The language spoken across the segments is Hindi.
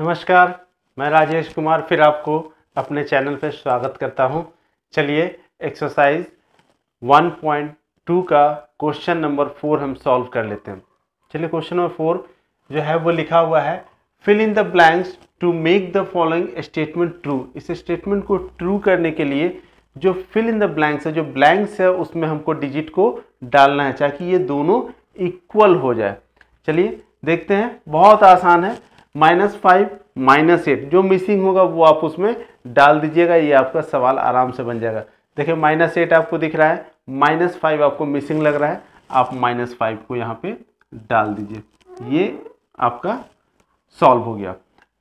नमस्कार मैं राजेश कुमार फिर आपको अपने चैनल पर स्वागत करता हूं। चलिए एक्सरसाइज 1.2 का क्वेश्चन नंबर फोर हम सॉल्व कर लेते हैं चलिए क्वेश्चन नंबर फोर जो है वो लिखा हुआ है fill in the blanks to make the following statement true इस स्टेटमेंट को ट्रू करने के लिए जो फिल इन द ब्लैंक्स है जो ब्लैंक्स है उसमें हमको डिजिट को डालना है ताकि ये दोनों इक्वल हो जाए चलिए देखते हैं बहुत आसान है माइनस फाइव माइनस एट जो मिसिंग होगा वो आप उसमें डाल दीजिएगा ये आपका सवाल आराम से बन जाएगा देखिए माइनस एट आपको दिख रहा है माइनस फाइव आपको मिसिंग लग रहा है आप माइनस फाइव को यहाँ पे डाल दीजिए ये आपका सॉल्व हो गया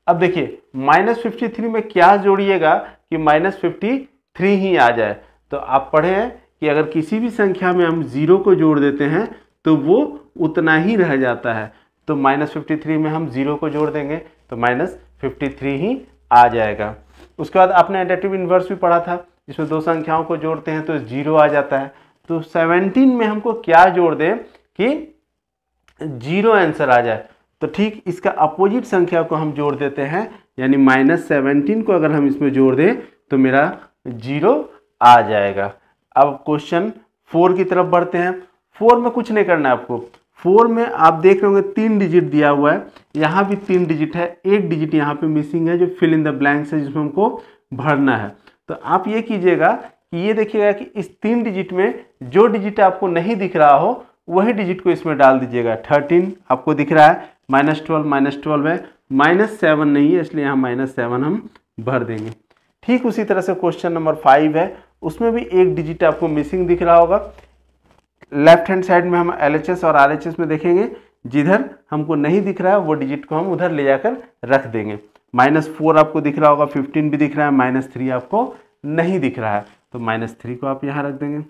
अब देखिए माइनस फिफ्टी थ्री में क्या जोड़िएगा कि माइनस फिफ्टी थ्री ही आ जाए तो आप पढ़े हैं कि अगर किसी भी संख्या में हम ज़ीरो को जोड़ देते हैं तो वो उतना ही रह जाता है तो माइनस फिफ्टी थ्री में हम जीरो को जोड़ देंगे तो माइनस फिफ्टी थ्री ही आ जाएगा उसके बाद आपने एडेटिव इन्वर्स भी पढ़ा था जिसमें दो संख्याओं को जोड़ते हैं तो जीरो आ जाता है तो सेवनटीन में हमको क्या जोड़ दें कि जीरो आंसर आ जाए तो ठीक इसका अपोजिट संख्या को हम जोड़ देते हैं यानी माइनस सेवनटीन को अगर हम इसमें जोड़ दें तो मेरा जीरो आ जाएगा अब क्वेश्चन फोर की तरफ बढ़ते हैं फोर में कुछ नहीं करना है आपको फोर में आप देख रहे होंगे तीन डिजिट दिया हुआ है यहाँ भी तीन डिजिट है एक डिजिट यहाँ पे मिसिंग है जो फिल इन द ब्लैंक्स है जिसमें हमको भरना है तो आप ये कीजिएगा कि ये देखिएगा कि इस तीन डिजिट में जो डिजिट आपको नहीं दिख रहा हो वही डिजिट को इसमें डाल दीजिएगा थर्टीन आपको दिख रहा है माइनस ट्वेल्व माइनस ट्वेल्व है माइनस सेवन नहीं है इसलिए यहाँ माइनस सेवन हम भर देंगे ठीक उसी तरह से क्वेश्चन नंबर फाइव है उसमें भी एक डिजिट आपको मिसिंग दिख रहा होगा लेफ्ट हैंड साइड में हम एल और आर में देखेंगे जिधर हमको नहीं दिख रहा है वो डिजिट को हम उधर ले जाकर रख देंगे माइनस फोर आपको दिख रहा होगा फिफ्टीन भी दिख रहा है माइनस थ्री आपको नहीं दिख रहा है तो माइनस थ्री को आप यहाँ रख देंगे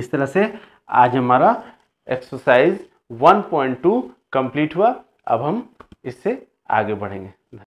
इस तरह से आज हमारा एक्सरसाइज 1.2 कंप्लीट हुआ अब हम इससे आगे बढ़ेंगे